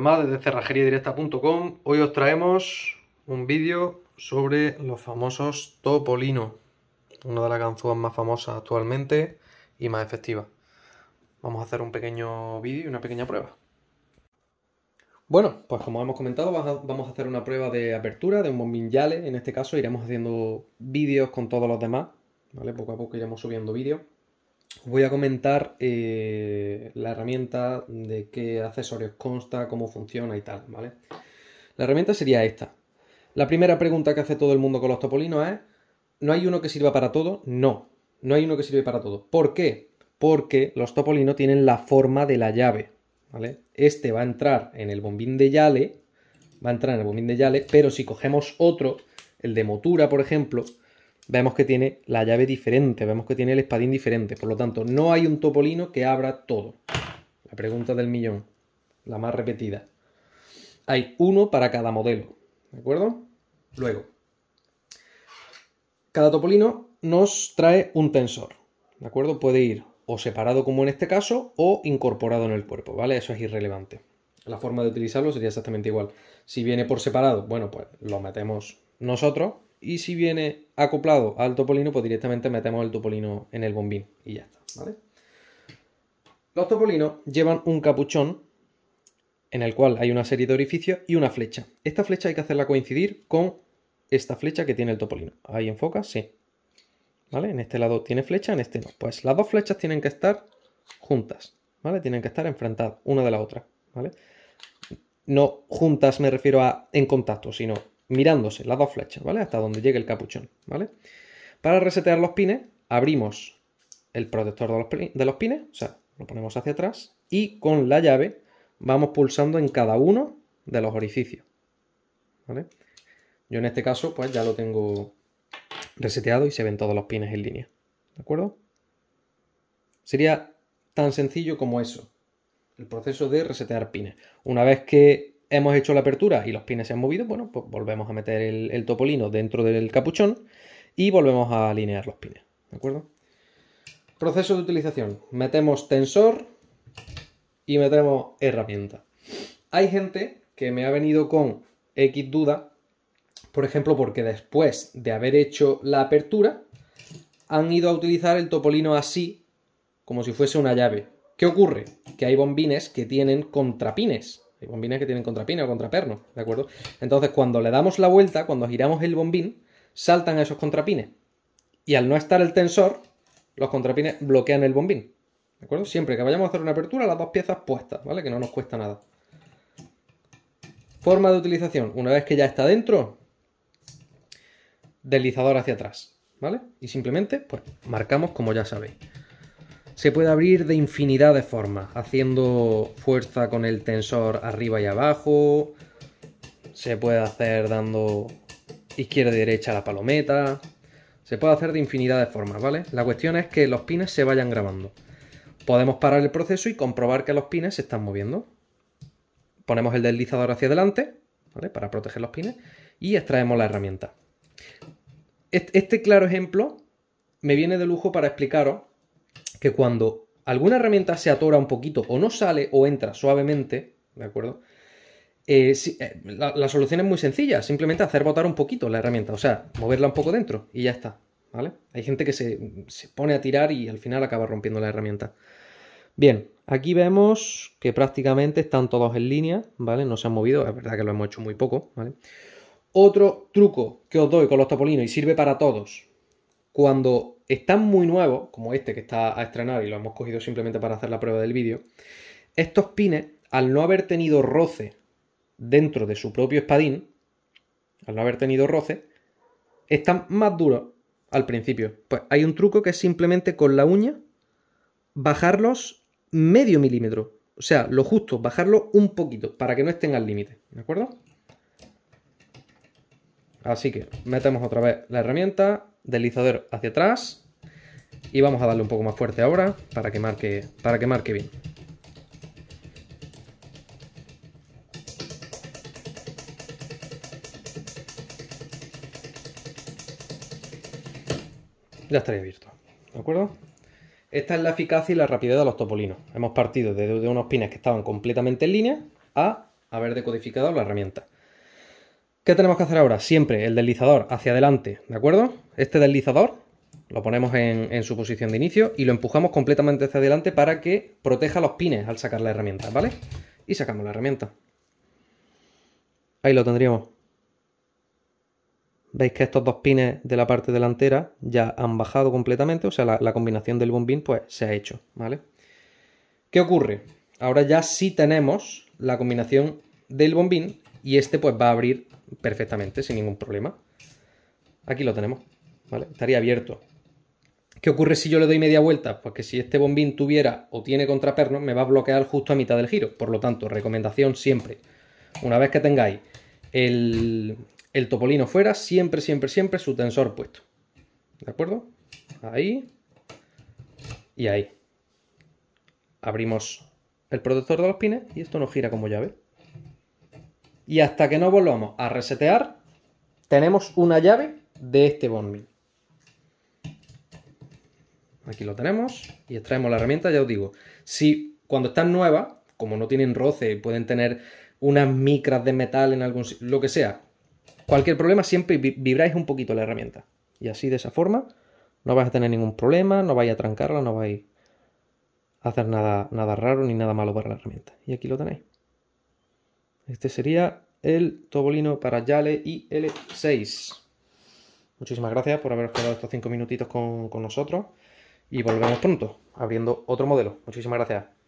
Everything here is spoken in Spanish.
más desde cerrajeriadirecta.com. Hoy os traemos un vídeo sobre los famosos Topolino, una de las ganzúas más famosas actualmente y más efectivas. Vamos a hacer un pequeño vídeo y una pequeña prueba. Bueno, pues como hemos comentado, vamos a hacer una prueba de apertura de un bombín Yale. En este caso iremos haciendo vídeos con todos los demás, ¿vale? Poco a poco iremos subiendo vídeos voy a comentar eh, la herramienta, de qué accesorios consta, cómo funciona y tal, ¿vale? La herramienta sería esta. La primera pregunta que hace todo el mundo con los topolinos es, ¿no hay uno que sirva para todo? No, no hay uno que sirve para todo. ¿Por qué? Porque los topolinos tienen la forma de la llave, ¿vale? Este va a entrar en el bombín de Yale, va a entrar en el bombín de Yale, pero si cogemos otro, el de Motura, por ejemplo, vemos que tiene la llave diferente, vemos que tiene el espadín diferente. Por lo tanto, no hay un topolino que abra todo. La pregunta del millón, la más repetida. Hay uno para cada modelo, ¿de acuerdo? Luego, cada topolino nos trae un tensor, ¿de acuerdo? Puede ir o separado como en este caso o incorporado en el cuerpo, ¿vale? Eso es irrelevante. La forma de utilizarlo sería exactamente igual. Si viene por separado, bueno, pues lo metemos nosotros y si viene acoplado al topolino, pues directamente metemos el topolino en el bombín y ya está, ¿vale? Los topolinos llevan un capuchón en el cual hay una serie de orificios y una flecha. Esta flecha hay que hacerla coincidir con esta flecha que tiene el topolino. Ahí enfoca, sí. ¿Vale? En este lado tiene flecha, en este no. Pues las dos flechas tienen que estar juntas, ¿vale? Tienen que estar enfrentadas una de la otra, ¿vale? No juntas me refiero a en contacto, sino mirándose las dos flechas, ¿vale? Hasta donde llegue el capuchón, ¿vale? Para resetear los pines, abrimos el protector de los, de los pines, o sea, lo ponemos hacia atrás y con la llave vamos pulsando en cada uno de los orificios, ¿vale? Yo en este caso, pues ya lo tengo reseteado y se ven todos los pines en línea, ¿de acuerdo? Sería tan sencillo como eso, el proceso de resetear pines. Una vez que hemos hecho la apertura y los pines se han movido, bueno, pues volvemos a meter el, topolino dentro del capuchón y volvemos a alinear los pines, ¿de acuerdo? Proceso de utilización. Metemos tensor y metemos herramienta. Hay gente que me ha venido con X duda, por ejemplo, porque después de haber hecho la apertura, han ido a utilizar el topolino así, como si fuese una llave. ¿Qué ocurre? Que hay bombines que tienen contrapines. Hay bombines que tienen contrapino o contraperno, ¿de acuerdo? Entonces, cuando le damos la vuelta, cuando giramos el bombín, saltan esos contrapines. Y al no estar el tensor, los contrapines bloquean el bombín. ¿De acuerdo? Siempre que vayamos a hacer una apertura, las dos piezas puestas, ¿vale? Que no nos cuesta nada. Forma de utilización. Una vez que ya está dentro, deslizador hacia atrás, ¿vale? Y simplemente, pues, marcamos como ya sabéis. Se puede abrir de infinidad de formas, haciendo fuerza con el tensor arriba y abajo, se puede hacer dando izquierda y derecha a la palometa, se puede hacer de infinidad de formas, ¿vale? La cuestión es que los pines se vayan grabando. Podemos parar el proceso y comprobar que los pines se están moviendo. Ponemos el deslizador hacia adelante, ¿vale? Para proteger los pines y extraemos la herramienta. Este claro ejemplo me viene de lujo para explicaros que cuando alguna herramienta se atora un poquito o no sale o entra suavemente, ¿de acuerdo? Eh, eh, la, solución es muy sencilla, simplemente hacer botar un poquito la herramienta, o sea, moverla un poco dentro y ya está, ¿vale? Hay gente que se, se pone a tirar y al final acaba rompiendo la herramienta. Bien, aquí vemos que prácticamente están todos en línea, ¿vale? No se han movido, es verdad que lo hemos hecho muy poco, ¿vale? Otro truco que os doy con los topolinos y sirve para todos. Cuando están muy nuevos, como este que está a estrenar y lo hemos cogido simplemente para hacer la prueba del vídeo, estos pines, al no haber tenido roce dentro de su propio espadín, al no haber tenido roce, están más duros al principio. Pues hay un truco que es simplemente con la uña bajarlos medio milímetro. O sea, lo justo, bajarlo un poquito para que no estén al límite. ¿De acuerdo? Así que metemos otra vez la herramienta, deslizador hacia atrás, y vamos a darle un poco más fuerte ahora para que marque, para que marque bien. Ya estaría abierto, ¿de acuerdo? Esta es la eficacia y la rapidez de los topolinos. Hemos partido desde unos pines que estaban completamente en línea a haber decodificado la herramienta. ¿Qué tenemos que hacer ahora? Siempre el deslizador hacia adelante, ¿de acuerdo? Este deslizador lo ponemos en, su posición de inicio y lo empujamos completamente hacia adelante para que proteja los pines al sacar la herramienta, ¿vale? Y sacamos la herramienta. Ahí lo tendríamos. Veis que estos dos pines de la parte delantera ya han bajado completamente, o sea, la, combinación del bombín pues se ha hecho, ¿vale? ¿Qué ocurre? Ahora ya sí tenemos la combinación del bombín y este pues va a abrir perfectamente sin ningún problema. Aquí lo tenemos, ¿vale? Estaría abierto. ¿Qué ocurre si yo le doy media vuelta? Pues que si este bombín tuviera o tiene contraperno, me va a bloquear justo a mitad del giro. Por lo tanto, recomendación siempre, una vez que tengáis el, el topolino fuera, siempre, siempre, siempre su tensor puesto. ¿De acuerdo? Ahí y ahí. Abrimos el protector de los pines y esto nos gira como llave. Y hasta que no volvamos a resetear, tenemos una llave de este bombín. Aquí lo tenemos y extraemos la herramienta, ya os digo. Si cuando están nuevas, como no tienen roce, pueden tener unas micras de metal en algún lo que sea. Cualquier problema, siempre vibráis un poquito la herramienta. Y así de esa forma no vais a tener ningún problema, no vais a trancarla, no vais a hacer nada, nada raro ni nada malo para la herramienta. Y aquí lo tenéis. Este sería el tobolino para Yale IL6. Muchísimas gracias por haber quedado estos 5 minutitos con, con nosotros y volvemos pronto abriendo otro modelo. Muchísimas gracias.